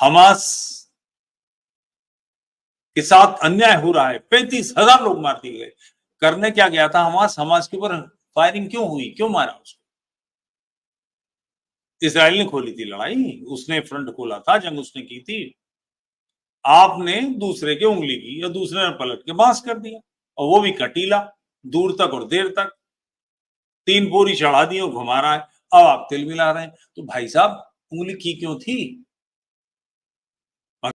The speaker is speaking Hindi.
हमास के साथ अन्याय हो रहा है पैंतीस हजार लोग मार दिए गए करने क्या गया था हमास हमास के ऊपर फायरिंग क्यों हुई क्यों मारा उसको इसराइल ने खोली थी लड़ाई उसने फ्रंट खोला था जंग उसने की थी आपने दूसरे के उंगली की या दूसरे ने पलट के बांस कर दिया और वो भी कटीला दूर तक और देर तक तीन बोरी चढ़ा दी और घुमा रहा है अब आप तिल मिला रहे हैं तो भाई साहब उंगली की क्यों थी